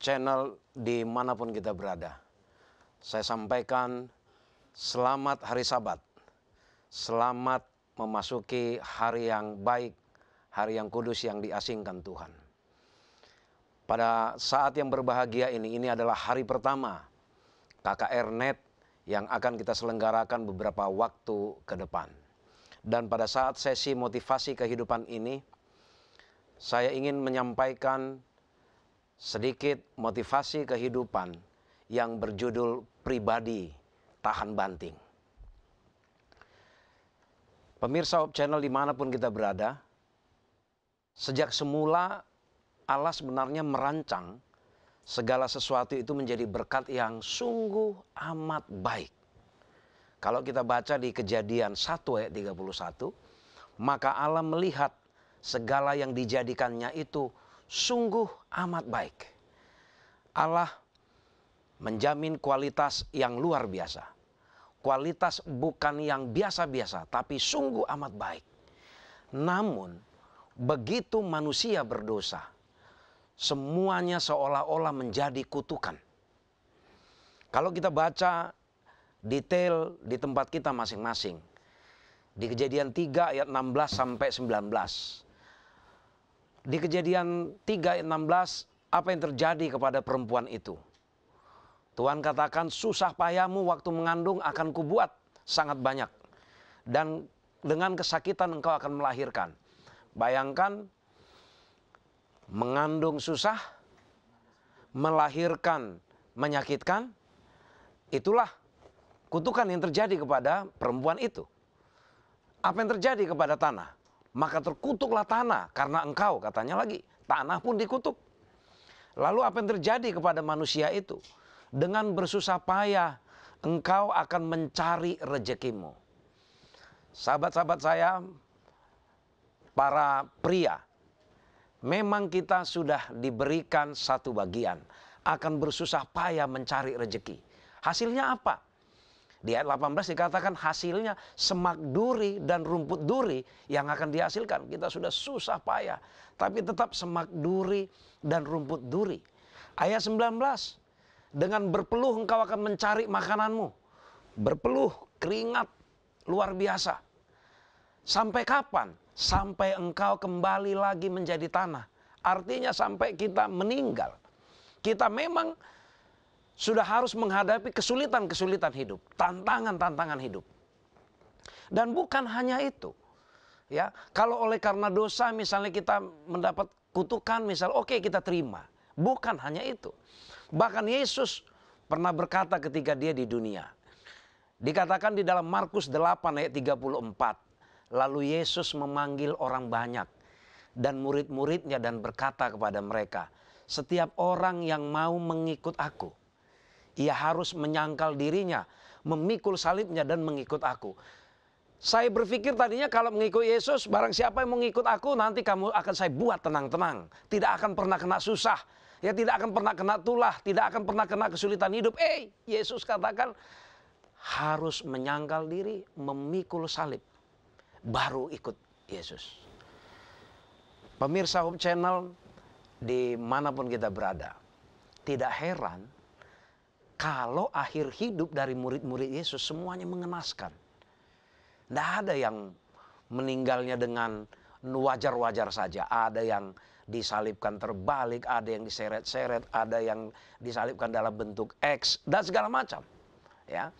channel dimanapun kita berada. Saya sampaikan selamat hari sabat. Selamat memasuki hari yang baik, hari yang kudus yang diasingkan Tuhan. Pada saat yang berbahagia ini, ini adalah hari pertama KKR Net yang akan kita selenggarakan beberapa waktu ke depan. Dan pada saat sesi motivasi kehidupan ini, saya ingin menyampaikan sedikit motivasi kehidupan yang berjudul pribadi tahan banting. Pemirsa Hope Channel dimanapun kita berada, sejak semula Allah sebenarnya merancang segala sesuatu itu menjadi berkat yang sungguh amat baik. Kalau kita baca di kejadian 1 ayat 31, maka Allah melihat segala yang dijadikannya itu sungguh amat baik. Allah menjamin kualitas yang luar biasa. Kualitas bukan yang biasa-biasa, tapi sungguh amat baik. Namun, begitu manusia berdosa, semuanya seolah-olah menjadi kutukan. Kalau kita baca detail di tempat kita masing-masing, di kejadian 3 ayat 16 sampai 19, di kejadian 3 enam belas apa yang terjadi kepada perempuan itu? Tuhan katakan susah payamu waktu mengandung akan kubuat sangat banyak. Dan dengan kesakitan engkau akan melahirkan. Bayangkan mengandung susah, melahirkan menyakitkan, itulah kutukan yang terjadi kepada perempuan itu. Apa yang terjadi kepada tanah? maka terkutuklah tanah karena engkau katanya lagi tanah pun dikutuk lalu apa yang terjadi kepada manusia itu dengan bersusah payah engkau akan mencari rejekimu sahabat-sahabat saya para pria memang kita sudah diberikan satu bagian akan bersusah payah mencari rejeki hasilnya apa di ayat 18 dikatakan hasilnya semak duri dan rumput duri yang akan dihasilkan. Kita sudah susah payah, tapi tetap semak duri dan rumput duri. Ayat 19, dengan berpeluh engkau akan mencari makananmu. Berpeluh, keringat, luar biasa. Sampai kapan? Sampai engkau kembali lagi menjadi tanah. Artinya sampai kita meninggal. Kita memang sudah harus menghadapi kesulitan-kesulitan hidup, tantangan-tantangan hidup. Dan bukan hanya itu. Ya, kalau oleh karena dosa misalnya kita mendapat kutukan misal oke okay, kita terima. Bukan hanya itu. Bahkan Yesus pernah berkata ketika dia di dunia. Dikatakan di dalam Markus 8 ayat 34. Lalu Yesus memanggil orang banyak dan murid-muridnya dan berkata kepada mereka, "Setiap orang yang mau mengikut aku, ia harus menyangkal dirinya, memikul salibnya dan mengikut aku. Saya berpikir tadinya kalau mengikut Yesus, barang siapa yang mengikut aku nanti kamu akan saya buat tenang-tenang. Tidak akan pernah kena susah, ya tidak akan pernah kena tulah, tidak akan pernah kena kesulitan hidup. Eh, Yesus katakan harus menyangkal diri, memikul salib, baru ikut Yesus. Pemirsa Hope Channel, dimanapun kita berada, tidak heran kalau akhir hidup dari murid-murid Yesus semuanya mengenaskan. Tidak ada yang meninggalnya dengan wajar-wajar saja. Ada yang disalibkan terbalik, ada yang diseret-seret, ada yang disalibkan dalam bentuk X dan segala macam. Ya.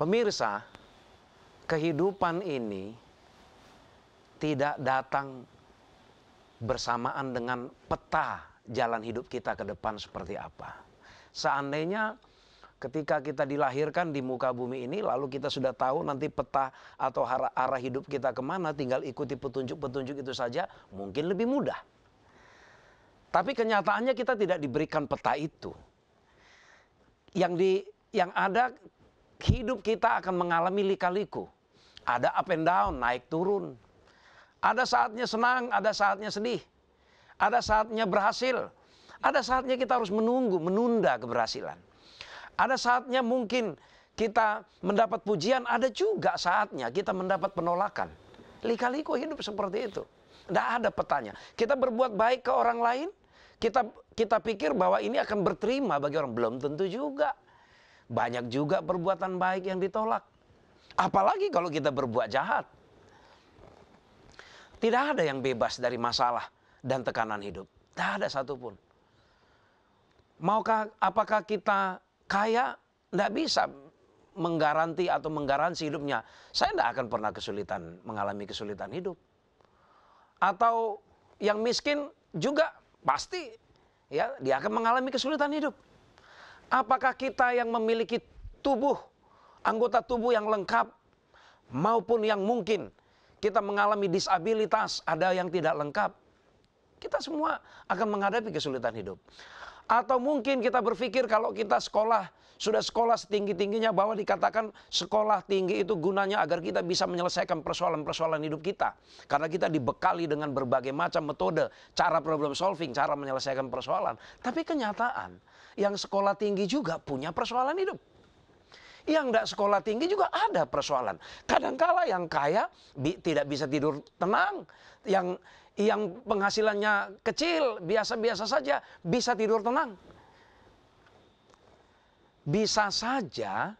Pemirsa, kehidupan ini tidak datang bersamaan dengan peta jalan hidup kita ke depan seperti apa. Seandainya ketika kita dilahirkan di muka bumi ini lalu kita sudah tahu nanti peta atau arah, hidup kita kemana tinggal ikuti petunjuk-petunjuk itu saja mungkin lebih mudah. Tapi kenyataannya kita tidak diberikan peta itu. Yang di yang ada hidup kita akan mengalami lika-liku. Ada up and down, naik turun. Ada saatnya senang, ada saatnya sedih ada saatnya berhasil, ada saatnya kita harus menunggu, menunda keberhasilan. Ada saatnya mungkin kita mendapat pujian, ada juga saatnya kita mendapat penolakan. Lika-liku hidup seperti itu. Tidak ada petanya. Kita berbuat baik ke orang lain, kita kita pikir bahwa ini akan berterima bagi orang belum tentu juga. Banyak juga perbuatan baik yang ditolak. Apalagi kalau kita berbuat jahat. Tidak ada yang bebas dari masalah dan tekanan hidup. Tidak ada satupun. Maukah apakah kita kaya? Tidak bisa menggaranti atau menggaransi hidupnya. Saya tidak akan pernah kesulitan, mengalami kesulitan hidup. Atau yang miskin juga pasti ya dia akan mengalami kesulitan hidup. Apakah kita yang memiliki tubuh, anggota tubuh yang lengkap maupun yang mungkin kita mengalami disabilitas, ada yang tidak lengkap, kita semua akan menghadapi kesulitan hidup. Atau mungkin kita berpikir kalau kita sekolah, sudah sekolah setinggi-tingginya bahwa dikatakan sekolah tinggi itu gunanya agar kita bisa menyelesaikan persoalan-persoalan hidup kita. Karena kita dibekali dengan berbagai macam metode, cara problem solving, cara menyelesaikan persoalan. Tapi kenyataan, yang sekolah tinggi juga punya persoalan hidup yang tidak sekolah tinggi juga ada persoalan. Kadangkala yang kaya bi, tidak bisa tidur tenang, yang yang penghasilannya kecil, biasa-biasa saja, bisa tidur tenang. Bisa saja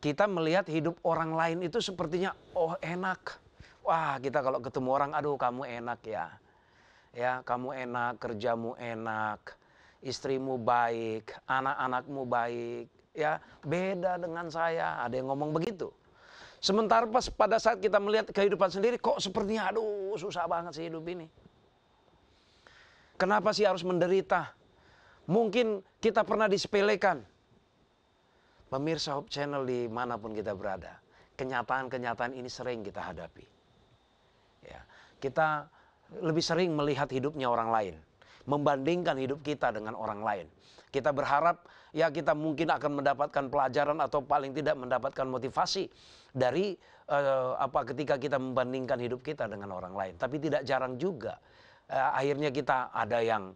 kita melihat hidup orang lain itu sepertinya oh enak. Wah, kita kalau ketemu orang, aduh kamu enak ya. Ya, kamu enak, kerjamu enak, istrimu baik, anak-anakmu baik. Ya, beda dengan saya. Ada yang ngomong begitu. Sementara pas pada saat kita melihat kehidupan sendiri kok sepertinya aduh susah banget sih hidup ini. Kenapa sih harus menderita? Mungkin kita pernah disepelekan. Pemirsa Hope Channel dimanapun kita berada, kenyataan-kenyataan ini sering kita hadapi. Ya, kita lebih sering melihat hidupnya orang lain, membandingkan hidup kita dengan orang lain. Kita berharap ya kita mungkin akan mendapatkan pelajaran atau paling tidak mendapatkan motivasi dari eh, apa ketika kita membandingkan hidup kita dengan orang lain. Tapi tidak jarang juga eh, akhirnya kita ada yang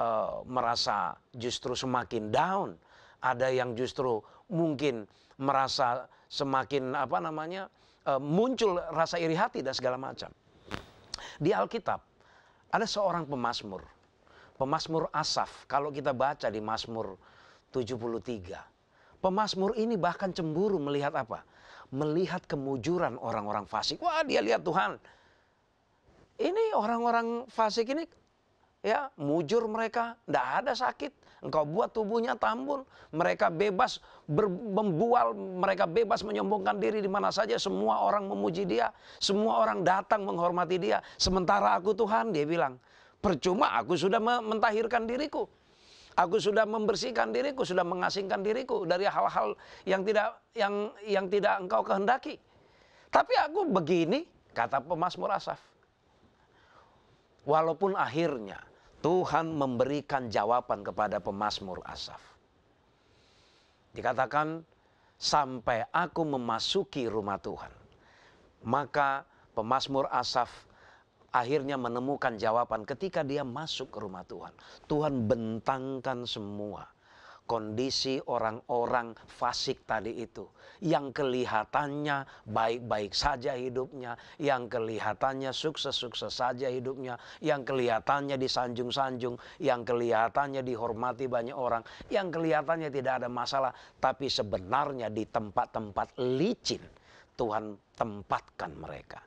eh, merasa justru semakin down, ada yang justru mungkin merasa semakin apa namanya muncul rasa iri hati dan segala macam. Di Alkitab ada seorang pemazmur, pemazmur Asaf. Kalau kita baca di Mazmur 73. Pemasmur ini bahkan cemburu melihat apa? Melihat kemujuran orang-orang fasik. Wah dia lihat Tuhan. Ini orang-orang fasik ini ya mujur mereka. Tidak ada sakit. Engkau buat tubuhnya tambun. Mereka bebas membual. Mereka bebas menyombongkan diri di mana saja. Semua orang memuji dia. Semua orang datang menghormati dia. Sementara aku Tuhan dia bilang. Percuma aku sudah mentahirkan diriku Aku sudah membersihkan diriku, sudah mengasingkan diriku dari hal-hal yang tidak yang yang tidak engkau kehendaki. Tapi aku begini, kata pemazmur Asaf. Walaupun akhirnya Tuhan memberikan jawaban kepada pemazmur Asaf. Dikatakan sampai aku memasuki rumah Tuhan, maka pemazmur Asaf akhirnya menemukan jawaban ketika dia masuk ke rumah Tuhan. Tuhan bentangkan semua kondisi orang-orang fasik tadi itu yang kelihatannya baik-baik saja hidupnya, yang kelihatannya sukses-sukses saja hidupnya, yang kelihatannya disanjung-sanjung, yang kelihatannya dihormati banyak orang, yang kelihatannya tidak ada masalah, tapi sebenarnya di tempat-tempat licin Tuhan tempatkan mereka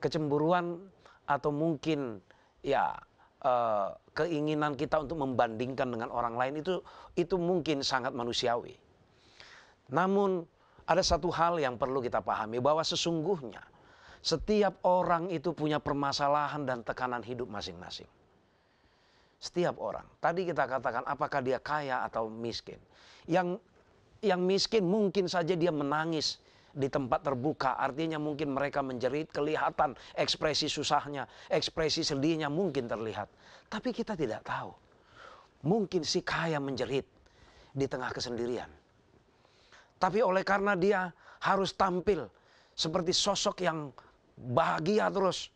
kecemburuan atau mungkin ya eh, keinginan kita untuk membandingkan dengan orang lain itu itu mungkin sangat manusiawi. Namun ada satu hal yang perlu kita pahami bahwa sesungguhnya setiap orang itu punya permasalahan dan tekanan hidup masing-masing. Setiap orang. Tadi kita katakan apakah dia kaya atau miskin. Yang yang miskin mungkin saja dia menangis di tempat terbuka. Artinya mungkin mereka menjerit, kelihatan ekspresi susahnya, ekspresi sedihnya mungkin terlihat. Tapi kita tidak tahu. Mungkin si kaya menjerit di tengah kesendirian. Tapi oleh karena dia harus tampil seperti sosok yang bahagia terus,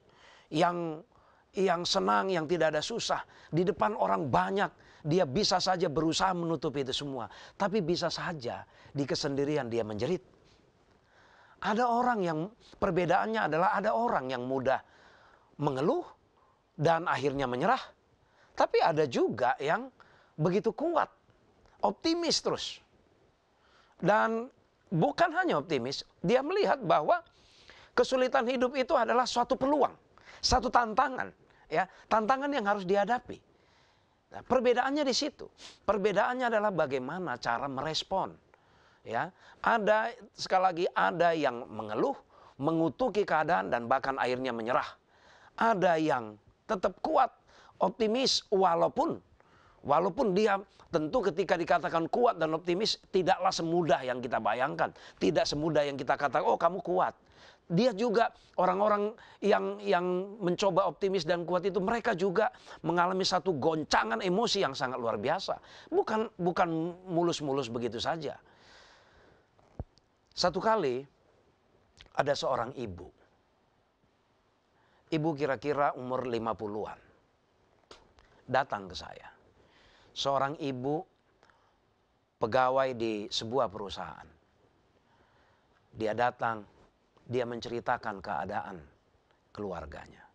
yang yang senang, yang tidak ada susah. Di depan orang banyak, dia bisa saja berusaha menutupi itu semua. Tapi bisa saja di kesendirian dia menjerit. Ada orang yang perbedaannya adalah ada orang yang mudah mengeluh dan akhirnya menyerah. Tapi ada juga yang begitu kuat, optimis terus. Dan bukan hanya optimis, dia melihat bahwa kesulitan hidup itu adalah suatu peluang, satu tantangan, ya, tantangan yang harus dihadapi. Nah, perbedaannya di situ. Perbedaannya adalah bagaimana cara merespon ya ada sekali lagi ada yang mengeluh mengutuki keadaan dan bahkan akhirnya menyerah ada yang tetap kuat optimis walaupun Walaupun dia tentu ketika dikatakan kuat dan optimis tidaklah semudah yang kita bayangkan, tidak semudah yang kita katakan oh kamu kuat. Dia juga orang-orang yang yang mencoba optimis dan kuat itu mereka juga mengalami satu goncangan emosi yang sangat luar biasa. Bukan bukan mulus-mulus begitu saja. Satu kali ada seorang ibu. Ibu kira-kira umur 50-an. Datang ke saya. Seorang ibu pegawai di sebuah perusahaan. Dia datang, dia menceritakan keadaan keluarganya.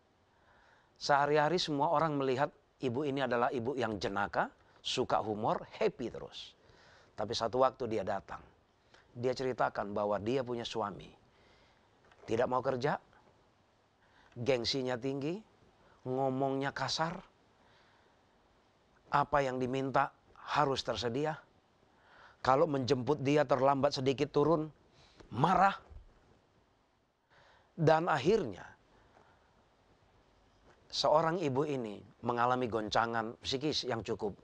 Sehari-hari semua orang melihat ibu ini adalah ibu yang jenaka, suka humor, happy terus. Tapi satu waktu dia datang dia ceritakan bahwa dia punya suami. Tidak mau kerja, gengsinya tinggi, ngomongnya kasar, apa yang diminta harus tersedia. Kalau menjemput dia terlambat sedikit turun, marah. Dan akhirnya seorang ibu ini mengalami goncangan psikis yang cukup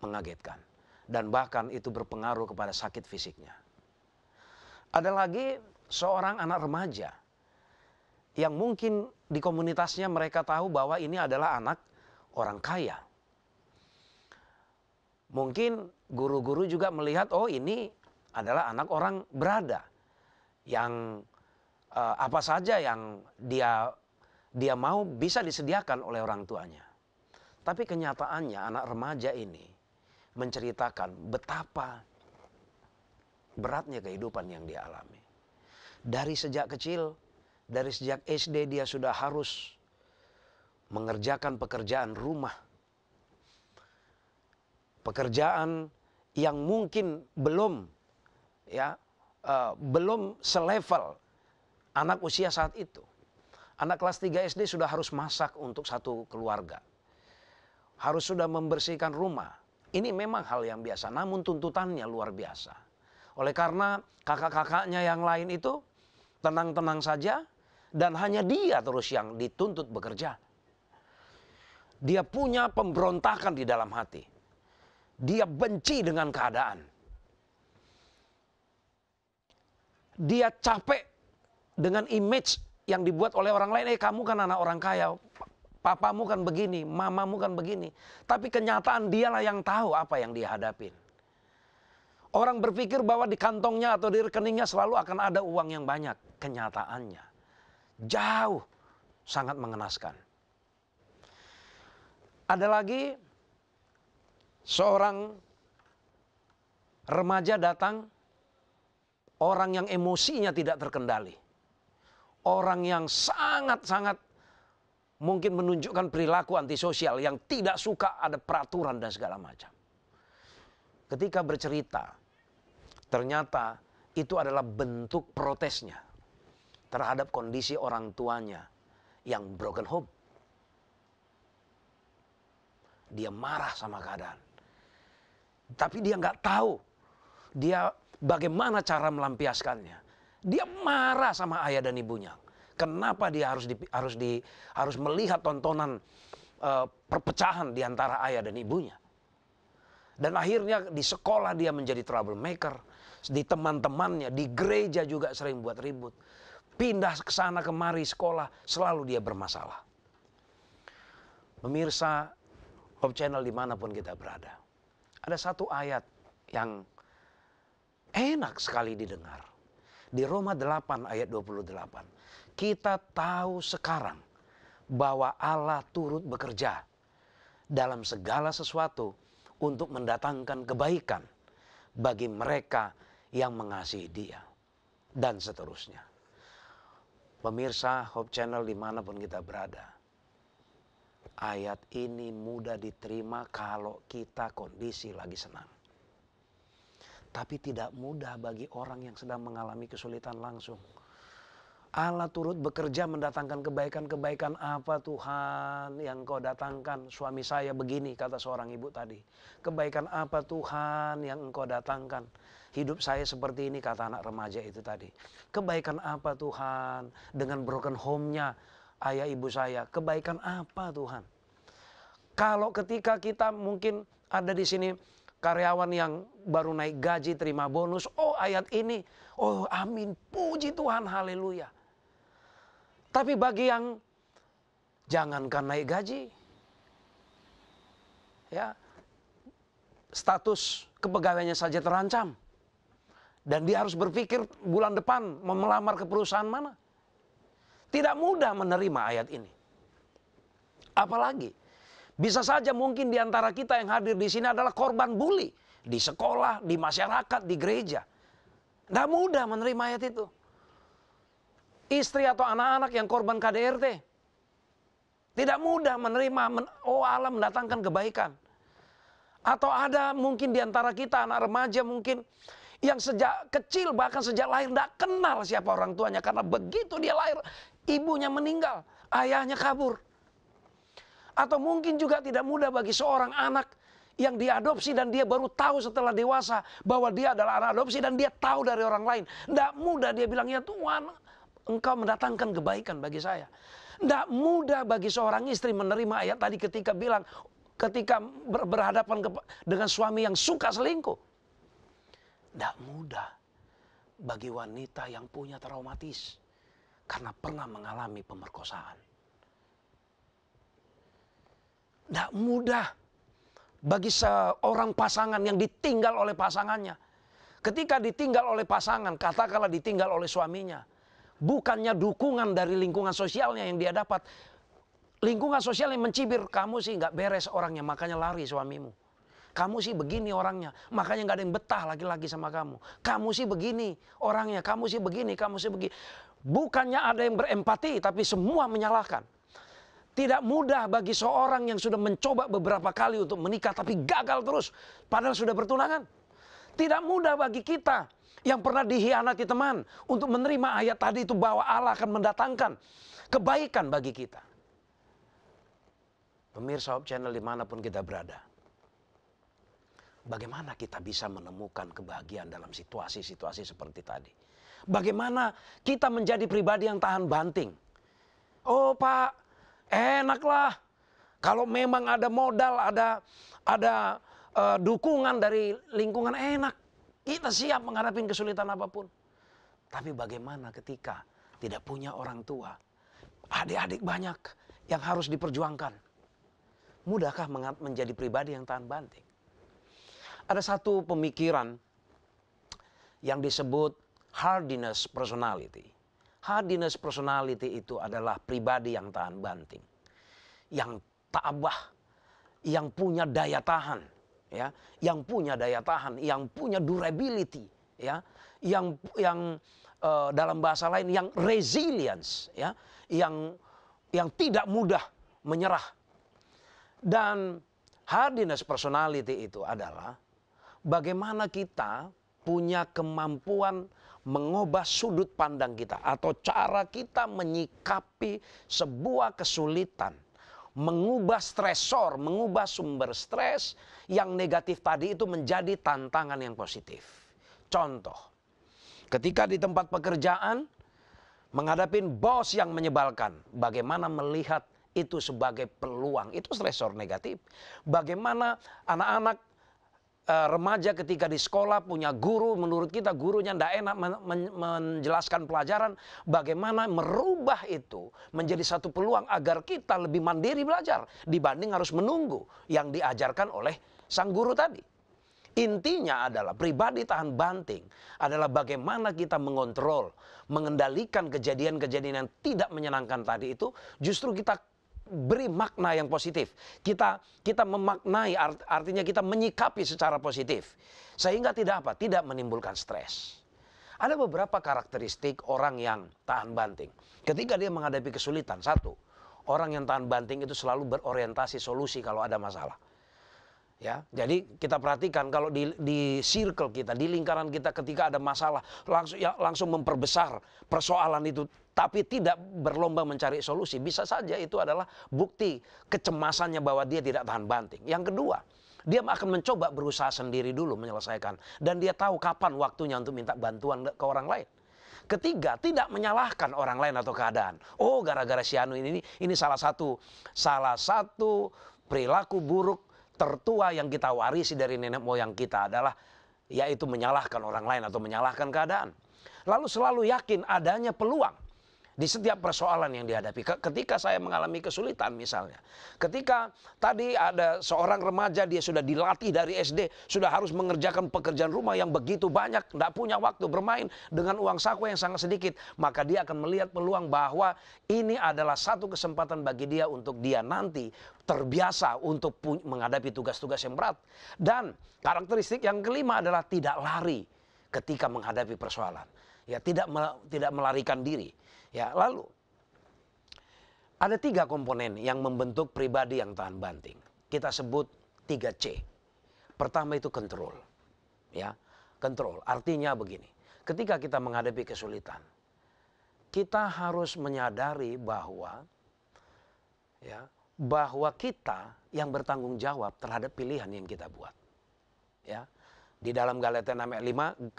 mengagetkan dan bahkan itu berpengaruh kepada sakit fisiknya. Ada lagi seorang anak remaja yang mungkin di komunitasnya mereka tahu bahwa ini adalah anak orang kaya. Mungkin guru-guru juga melihat oh ini adalah anak orang berada yang eh, apa saja yang dia dia mau bisa disediakan oleh orang tuanya. Tapi kenyataannya anak remaja ini menceritakan betapa beratnya kehidupan yang dia alami. Dari sejak kecil, dari sejak SD dia sudah harus mengerjakan pekerjaan rumah. Pekerjaan yang mungkin belum ya uh, belum selevel anak usia saat itu. Anak kelas 3 SD sudah harus masak untuk satu keluarga. Harus sudah membersihkan rumah, ini memang hal yang biasa, namun tuntutannya luar biasa. Oleh karena kakak-kakaknya yang lain itu tenang-tenang saja dan hanya dia terus yang dituntut bekerja. Dia punya pemberontakan di dalam hati. Dia benci dengan keadaan. Dia capek dengan image yang dibuat oleh orang lain. Eh kamu kan anak orang kaya, Papamu kan begini, mamamu kan begini. Tapi kenyataan dialah yang tahu apa yang dihadapin. Orang berpikir bahwa di kantongnya atau di rekeningnya selalu akan ada uang yang banyak. Kenyataannya jauh sangat mengenaskan. Ada lagi seorang remaja datang, orang yang emosinya tidak terkendali. Orang yang sangat-sangat mungkin menunjukkan perilaku antisosial yang tidak suka ada peraturan dan segala macam. Ketika bercerita, ternyata itu adalah bentuk protesnya terhadap kondisi orang tuanya yang broken home. Dia marah sama keadaan. Tapi dia nggak tahu dia bagaimana cara melampiaskannya. Dia marah sama ayah dan ibunya. Kenapa dia harus di, harus di harus melihat tontonan uh, perpecahan di antara ayah dan ibunya? Dan akhirnya di sekolah dia menjadi troublemaker, di teman-temannya, di gereja juga sering buat ribut. Pindah ke sana kemari sekolah, selalu dia bermasalah. Pemirsa Hope Channel dimanapun kita berada. Ada satu ayat yang enak sekali didengar. Di Roma 8 ayat 28 kita tahu sekarang bahwa Allah turut bekerja dalam segala sesuatu untuk mendatangkan kebaikan bagi mereka yang mengasihi Dia dan seterusnya. Pemirsa Hope Channel dimanapun kita berada, ayat ini mudah diterima kalau kita kondisi lagi senang. Tapi tidak mudah bagi orang yang sedang mengalami kesulitan langsung. Allah turut bekerja mendatangkan kebaikan-kebaikan apa Tuhan yang kau datangkan suami saya begini kata seorang ibu tadi. Kebaikan apa Tuhan yang engkau datangkan hidup saya seperti ini kata anak remaja itu tadi. Kebaikan apa Tuhan dengan broken home-nya ayah ibu saya. Kebaikan apa Tuhan? Kalau ketika kita mungkin ada di sini karyawan yang baru naik gaji terima bonus, oh ayat ini, oh amin, puji Tuhan, haleluya. Tapi bagi yang jangankan naik gaji, ya status kepegawaiannya saja terancam. Dan dia harus berpikir bulan depan mau melamar ke perusahaan mana. Tidak mudah menerima ayat ini. Apalagi, bisa saja mungkin di antara kita yang hadir di sini adalah korban bully. Di sekolah, di masyarakat, di gereja. Tidak mudah menerima ayat itu istri atau anak-anak yang korban KDRT. Tidak mudah menerima, men, oh Allah mendatangkan kebaikan. Atau ada mungkin di antara kita anak remaja mungkin yang sejak kecil bahkan sejak lahir tidak kenal siapa orang tuanya karena begitu dia lahir ibunya meninggal, ayahnya kabur. Atau mungkin juga tidak mudah bagi seorang anak yang diadopsi dan dia baru tahu setelah dewasa bahwa dia adalah anak adopsi dan dia tahu dari orang lain. Tidak mudah dia bilang ya Tuhan, engkau mendatangkan kebaikan bagi saya. Tidak mudah bagi seorang istri menerima ayat tadi ketika bilang, ketika berhadapan dengan suami yang suka selingkuh. Tidak mudah bagi wanita yang punya traumatis karena pernah mengalami pemerkosaan. Tidak mudah bagi seorang pasangan yang ditinggal oleh pasangannya. Ketika ditinggal oleh pasangan, katakanlah ditinggal oleh suaminya bukannya dukungan dari lingkungan sosialnya yang dia dapat. Lingkungan sosial yang mencibir, kamu sih nggak beres orangnya, makanya lari suamimu. Kamu sih begini orangnya, makanya nggak ada yang betah lagi-lagi sama kamu. Kamu sih begini orangnya, kamu sih begini, kamu sih begini. Bukannya ada yang berempati, tapi semua menyalahkan. Tidak mudah bagi seorang yang sudah mencoba beberapa kali untuk menikah tapi gagal terus. Padahal sudah bertunangan. Tidak mudah bagi kita yang pernah dihianati teman untuk menerima ayat tadi itu bahwa Allah akan mendatangkan kebaikan bagi kita. Pemirsa Hope Channel dimanapun kita berada. Bagaimana kita bisa menemukan kebahagiaan dalam situasi-situasi seperti tadi. Bagaimana kita menjadi pribadi yang tahan banting. Oh pak, enaklah. Kalau memang ada modal, ada ada uh, dukungan dari lingkungan enak kita siap menghadapi kesulitan apapun. Tapi bagaimana ketika tidak punya orang tua, adik-adik banyak yang harus diperjuangkan. Mudahkah menjadi pribadi yang tahan banting? Ada satu pemikiran yang disebut hardiness personality. Hardiness personality itu adalah pribadi yang tahan banting, yang tabah, yang punya daya tahan, ya, yang punya daya tahan, yang punya durability, ya, yang yang uh, dalam bahasa lain yang resilience, ya, yang yang tidak mudah menyerah. Dan hardiness personality itu adalah bagaimana kita punya kemampuan mengubah sudut pandang kita atau cara kita menyikapi sebuah kesulitan mengubah stresor, mengubah sumber stres yang negatif tadi itu menjadi tantangan yang positif. Contoh, ketika di tempat pekerjaan menghadapi bos yang menyebalkan, bagaimana melihat itu sebagai peluang. Itu stresor negatif. Bagaimana anak-anak Eh, remaja ketika di sekolah punya guru, menurut kita gurunya tidak enak menjelaskan pelajaran, bagaimana merubah itu menjadi satu peluang agar kita lebih mandiri belajar dibanding harus menunggu yang diajarkan oleh sang guru tadi. Intinya adalah pribadi tahan banting adalah bagaimana kita mengontrol, mengendalikan kejadian-kejadian yang tidak menyenangkan tadi itu justru kita beri makna yang positif. Kita kita memaknai art, artinya kita menyikapi secara positif. Sehingga tidak apa? Tidak menimbulkan stres. Ada beberapa karakteristik orang yang tahan banting. Ketika dia menghadapi kesulitan, satu, orang yang tahan banting itu selalu berorientasi solusi kalau ada masalah. Ya, jadi kita perhatikan kalau di, di circle kita, di lingkaran kita ketika ada masalah langsung ya, langsung memperbesar persoalan itu tapi tidak berlomba mencari solusi. Bisa saja itu adalah bukti kecemasannya bahwa dia tidak tahan banting. Yang kedua, dia akan mencoba berusaha sendiri dulu menyelesaikan dan dia tahu kapan waktunya untuk minta bantuan ke orang lain. Ketiga, tidak menyalahkan orang lain atau keadaan. Oh, gara-gara si Anu ini ini salah satu salah satu perilaku buruk tertua yang kita warisi dari nenek moyang kita adalah yaitu menyalahkan orang lain atau menyalahkan keadaan. Lalu selalu yakin adanya peluang di setiap persoalan yang dihadapi. Ketika saya mengalami kesulitan misalnya, ketika tadi ada seorang remaja dia sudah dilatih dari SD, sudah harus mengerjakan pekerjaan rumah yang begitu banyak, tidak punya waktu bermain dengan uang saku yang sangat sedikit, maka dia akan melihat peluang bahwa ini adalah satu kesempatan bagi dia untuk dia nanti terbiasa untuk menghadapi tugas-tugas yang berat. Dan karakteristik yang kelima adalah tidak lari ketika menghadapi persoalan ya tidak tidak melarikan diri ya lalu ada tiga komponen yang membentuk pribadi yang tahan banting kita sebut 3C pertama itu kontrol ya control artinya begini ketika kita menghadapi kesulitan kita harus menyadari bahwa ya bahwa kita yang bertanggung jawab terhadap pilihan yang kita buat ya di dalam Galatia 6 ayat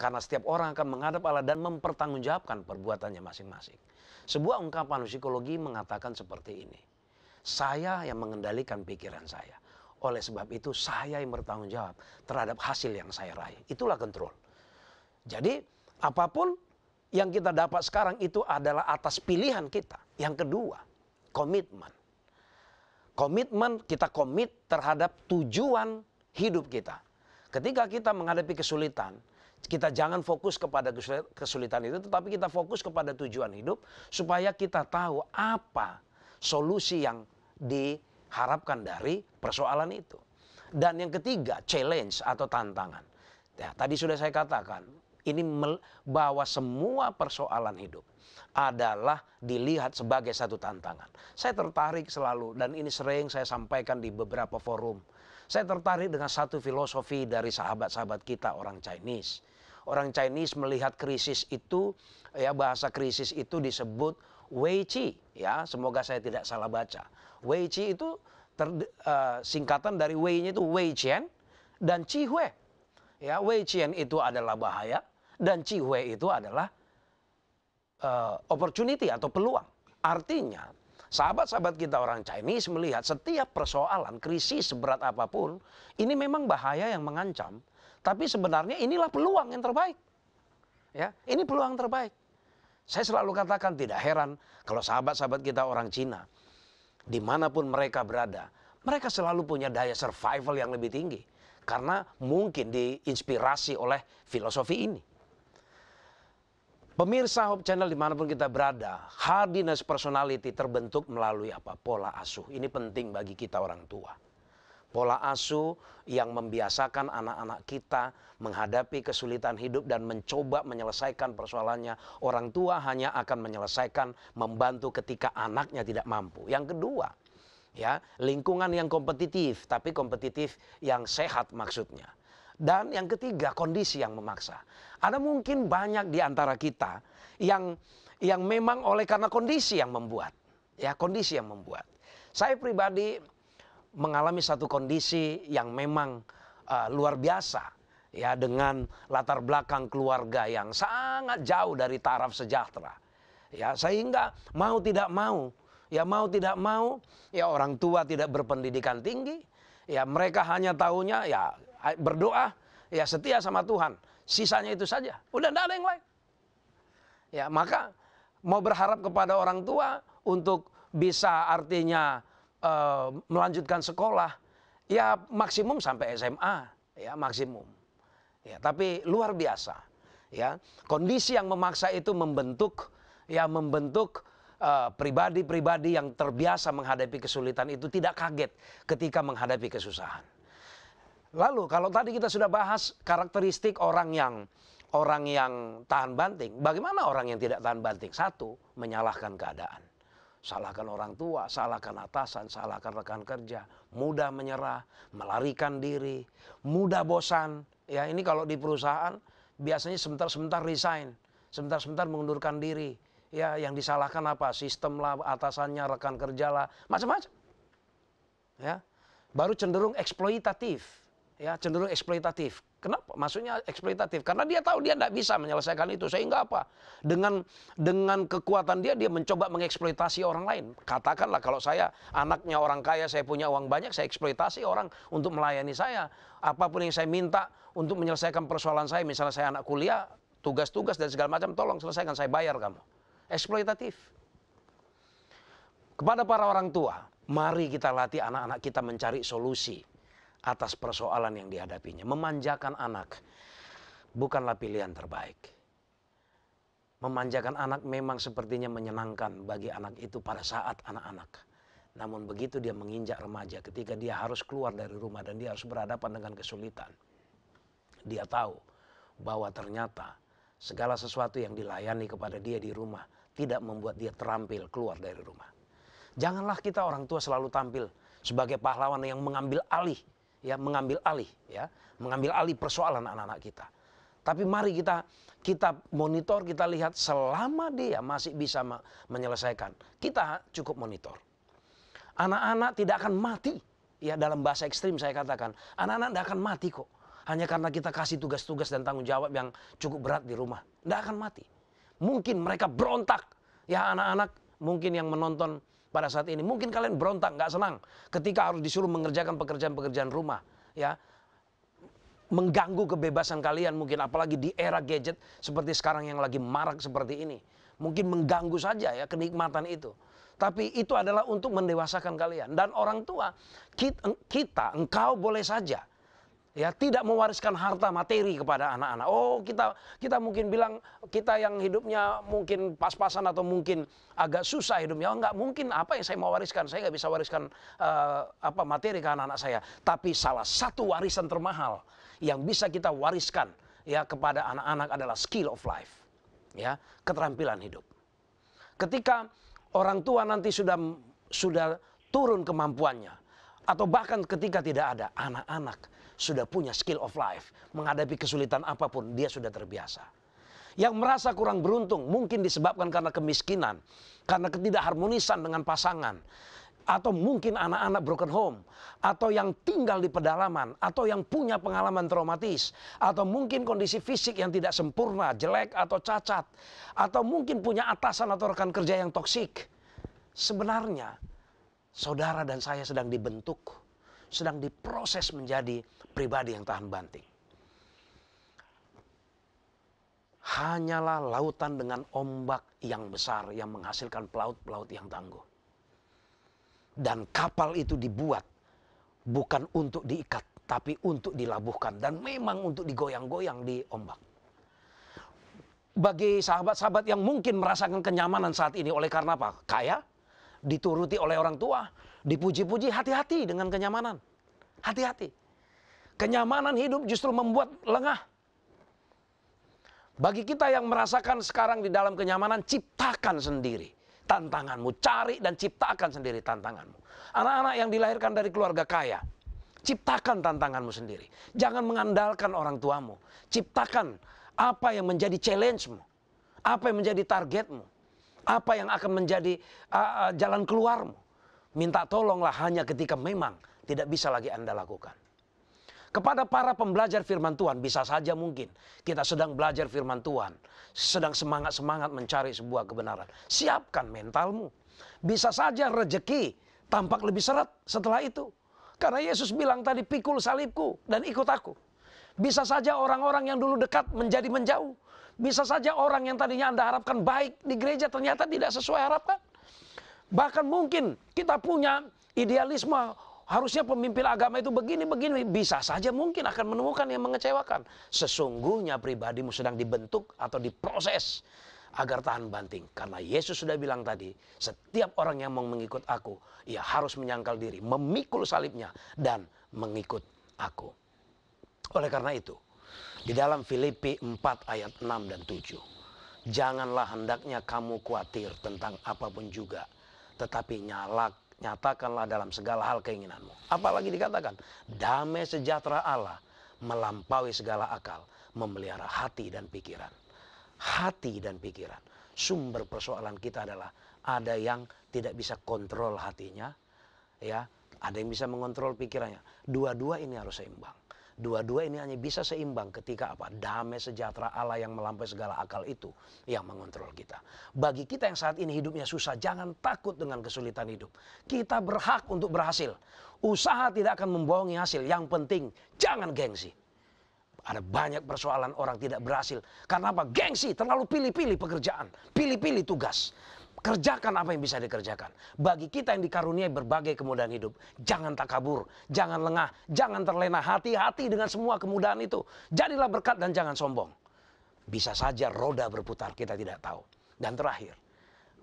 5 karena setiap orang akan menghadap Allah dan mempertanggungjawabkan perbuatannya masing-masing. Sebuah ungkapan psikologi mengatakan seperti ini. Saya yang mengendalikan pikiran saya. Oleh sebab itu saya yang bertanggung jawab terhadap hasil yang saya raih. Itulah kontrol. Jadi apapun yang kita dapat sekarang itu adalah atas pilihan kita. Yang kedua, komitmen. Komitmen kita komit terhadap tujuan hidup kita ketika kita menghadapi kesulitan, kita jangan fokus kepada kesulitan itu, tetapi kita fokus kepada tujuan hidup supaya kita tahu apa solusi yang diharapkan dari persoalan itu. Dan yang ketiga, challenge atau tantangan. Ya, tadi sudah saya katakan, ini bahwa semua persoalan hidup adalah dilihat sebagai satu tantangan. Saya tertarik selalu dan ini sering saya sampaikan di beberapa forum saya tertarik dengan satu filosofi dari sahabat-sahabat kita orang Chinese. Orang Chinese melihat krisis itu ya bahasa krisis itu disebut Wei Qi ya, semoga saya tidak salah baca. Wei Qi itu ter, uh, singkatan dari Wei-nya itu Wei Qian dan Qi Hui. Ya, Wei Qian itu adalah bahaya dan Qi Hui itu adalah uh, opportunity atau peluang. Artinya sahabat-sahabat kita orang Chinese melihat setiap persoalan krisis seberat apapun ini memang bahaya yang mengancam, tapi sebenarnya inilah peluang yang terbaik. Ya, ini peluang terbaik. Saya selalu katakan tidak heran kalau sahabat-sahabat kita orang Cina dimanapun mereka berada, mereka selalu punya daya survival yang lebih tinggi karena mungkin diinspirasi oleh filosofi ini. Pemirsa Hope Channel dimanapun kita berada, hardiness personality terbentuk melalui apa? Pola asuh. Ini penting bagi kita orang tua. Pola asuh yang membiasakan anak-anak kita menghadapi kesulitan hidup dan mencoba menyelesaikan persoalannya. Orang tua hanya akan menyelesaikan, membantu ketika anaknya tidak mampu. Yang kedua, ya lingkungan yang kompetitif, tapi kompetitif yang sehat maksudnya dan yang ketiga, kondisi yang memaksa. Ada mungkin banyak di antara kita yang yang memang oleh karena kondisi yang membuat, ya kondisi yang membuat. Saya pribadi mengalami satu kondisi yang memang uh, luar biasa ya dengan latar belakang keluarga yang sangat jauh dari taraf sejahtera. Ya, sehingga mau tidak mau, ya mau tidak mau, ya orang tua tidak berpendidikan tinggi, ya mereka hanya tahunya ya berdoa, ya setia sama Tuhan. Sisanya itu saja. Udah tidak ada yang lain. Ya, maka mau berharap kepada orang tua untuk bisa artinya e, melanjutkan sekolah, ya maksimum sampai SMA, ya maksimum. Ya, tapi luar biasa. Ya, kondisi yang memaksa itu membentuk ya membentuk eh, pribadi-pribadi uh, yang terbiasa menghadapi kesulitan itu tidak kaget ketika menghadapi kesusahan lalu kalau tadi kita sudah bahas karakteristik orang yang orang yang tahan banting, bagaimana orang yang tidak tahan banting? Satu, menyalahkan keadaan. Salahkan orang tua, salahkan atasan, salahkan rekan kerja, mudah menyerah, melarikan diri, mudah bosan. Ya, ini kalau di perusahaan biasanya sebentar-sebentar resign, sebentar-sebentar mengundurkan diri. Ya, yang disalahkan apa? Sistem lah, atasannya, rekan kerja lah, macam-macam. Ya. Baru cenderung eksploitatif ya cenderung eksploitatif. Kenapa? Maksudnya eksploitatif karena dia tahu dia tidak bisa menyelesaikan itu sehingga apa? Dengan dengan kekuatan dia dia mencoba mengeksploitasi orang lain. Katakanlah kalau saya anaknya orang kaya, saya punya uang banyak, saya eksploitasi orang untuk melayani saya. Apapun yang saya minta untuk menyelesaikan persoalan saya, misalnya saya anak kuliah, tugas-tugas dan segala macam tolong selesaikan saya bayar kamu. Eksploitatif. Kepada para orang tua, mari kita latih anak-anak kita mencari solusi atas persoalan yang dihadapinya. Memanjakan anak bukanlah pilihan terbaik. Memanjakan anak memang sepertinya menyenangkan bagi anak itu pada saat anak-anak. Namun begitu dia menginjak remaja, ketika dia harus keluar dari rumah dan dia harus berhadapan dengan kesulitan. Dia tahu bahwa ternyata segala sesuatu yang dilayani kepada dia di rumah tidak membuat dia terampil keluar dari rumah. Janganlah kita orang tua selalu tampil sebagai pahlawan yang mengambil alih ya mengambil alih ya mengambil alih persoalan anak-anak kita tapi mari kita kita monitor kita lihat selama dia masih bisa menyelesaikan kita cukup monitor anak-anak tidak akan mati ya dalam bahasa ekstrim saya katakan anak-anak tidak akan mati kok hanya karena kita kasih tugas-tugas dan tanggung jawab yang cukup berat di rumah tidak akan mati mungkin mereka berontak ya anak-anak mungkin yang menonton pada saat ini. Mungkin kalian berontak, nggak senang ketika harus disuruh mengerjakan pekerjaan-pekerjaan rumah, ya mengganggu kebebasan kalian mungkin apalagi di era gadget seperti sekarang yang lagi marak seperti ini mungkin mengganggu saja ya kenikmatan itu tapi itu adalah untuk mendewasakan kalian dan orang tua kita, kita engkau boleh saja ya tidak mewariskan harta materi kepada anak-anak. Oh, kita kita mungkin bilang kita yang hidupnya mungkin pas-pasan atau mungkin agak susah hidupnya. Oh, enggak mungkin apa yang saya mau wariskan? Saya nggak bisa wariskan uh, apa materi ke anak-anak saya. Tapi salah satu warisan termahal yang bisa kita wariskan ya kepada anak-anak adalah skill of life. Ya, keterampilan hidup. Ketika orang tua nanti sudah sudah turun kemampuannya atau bahkan ketika tidak ada anak-anak sudah punya skill of life. Menghadapi kesulitan apapun, dia sudah terbiasa. Yang merasa kurang beruntung mungkin disebabkan karena kemiskinan, karena ketidakharmonisan dengan pasangan, atau mungkin anak-anak broken home, atau yang tinggal di pedalaman, atau yang punya pengalaman traumatis, atau mungkin kondisi fisik yang tidak sempurna, jelek atau cacat, atau mungkin punya atasan atau rekan kerja yang toksik. Sebenarnya, saudara dan saya sedang dibentuk sedang diproses menjadi pribadi yang tahan banting. Hanyalah lautan dengan ombak yang besar yang menghasilkan pelaut-pelaut yang tangguh. Dan kapal itu dibuat bukan untuk diikat, tapi untuk dilabuhkan. Dan memang untuk digoyang-goyang di ombak bagi sahabat-sahabat yang mungkin merasakan kenyamanan saat ini oleh karena apa? Kaya, dituruti oleh orang tua, Dipuji-puji, hati-hati dengan kenyamanan. Hati-hati. Kenyamanan hidup justru membuat lengah. Bagi kita yang merasakan sekarang di dalam kenyamanan, ciptakan sendiri tantanganmu. Cari dan ciptakan sendiri tantanganmu. Anak-anak yang dilahirkan dari keluarga kaya, ciptakan tantanganmu sendiri. Jangan mengandalkan orang tuamu. Ciptakan apa yang menjadi challenge-mu. Apa yang menjadi targetmu. Apa yang akan menjadi uh, uh, jalan keluarmu. Minta tolonglah hanya ketika memang tidak bisa lagi Anda lakukan. Kepada para pembelajar firman Tuhan, bisa saja mungkin kita sedang belajar firman Tuhan, sedang semangat-semangat mencari sebuah kebenaran. Siapkan mentalmu. Bisa saja rejeki tampak lebih seret setelah itu. Karena Yesus bilang tadi pikul salibku dan ikut aku. Bisa saja orang-orang yang dulu dekat menjadi menjauh. Bisa saja orang yang tadinya Anda harapkan baik di gereja ternyata tidak sesuai harapan. Bahkan mungkin kita punya idealisme harusnya pemimpin agama itu begini begini bisa saja mungkin akan menemukan yang mengecewakan. Sesungguhnya pribadimu sedang dibentuk atau diproses agar tahan banting. Karena Yesus sudah bilang tadi, setiap orang yang mau mengikut aku, ia harus menyangkal diri, memikul salibnya dan mengikut aku. Oleh karena itu, di dalam Filipi 4 ayat 6 dan 7, janganlah hendaknya kamu khawatir tentang apapun juga tetapi nyalak nyatakanlah dalam segala hal keinginanmu. Apalagi dikatakan, damai sejahtera Allah melampaui segala akal, memelihara hati dan pikiran. Hati dan pikiran. Sumber persoalan kita adalah ada yang tidak bisa kontrol hatinya, ya, ada yang bisa mengontrol pikirannya. Dua-dua ini harus seimbang. Dua-dua ini hanya bisa seimbang ketika apa? Damai sejahtera Allah yang melampaui segala akal itu yang mengontrol kita. Bagi kita yang saat ini hidupnya susah, jangan takut dengan kesulitan hidup. Kita berhak untuk berhasil. Usaha tidak akan membohongi hasil. Yang penting jangan gengsi. Ada banyak persoalan orang tidak berhasil. Karena apa? Gengsi, terlalu pilih-pilih pekerjaan, pilih-pilih tugas kerjakan apa yang bisa dikerjakan. Bagi kita yang dikaruniai berbagai kemudahan hidup, jangan takabur, jangan lengah, jangan terlena, hati-hati dengan semua kemudahan itu. Jadilah berkat dan jangan sombong. Bisa saja roda berputar, kita tidak tahu. Dan terakhir,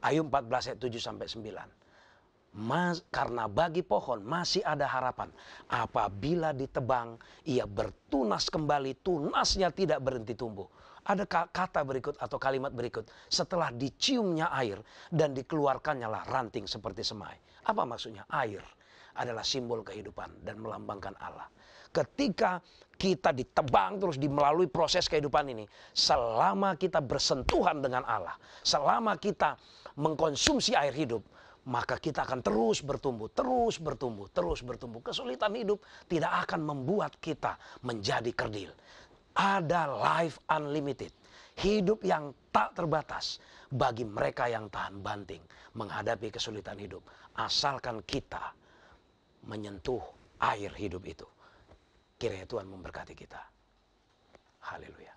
ayu 14 ayat 7 sampai 9. Mas, karena bagi pohon masih ada harapan. Apabila ditebang, ia bertunas kembali, tunasnya tidak berhenti tumbuh. Ada kata berikut atau kalimat berikut. Setelah diciumnya air dan dikeluarkannya lah ranting seperti semai. Apa maksudnya? Air adalah simbol kehidupan dan melambangkan Allah. Ketika kita ditebang terus melalui proses kehidupan ini, selama kita bersentuhan dengan Allah, selama kita mengkonsumsi air hidup, maka kita akan terus bertumbuh, terus bertumbuh, terus bertumbuh. Kesulitan hidup tidak akan membuat kita menjadi kerdil ada life unlimited. Hidup yang tak terbatas bagi mereka yang tahan banting menghadapi kesulitan hidup. Asalkan kita menyentuh air hidup itu. Kiranya Tuhan memberkati kita. Haleluya.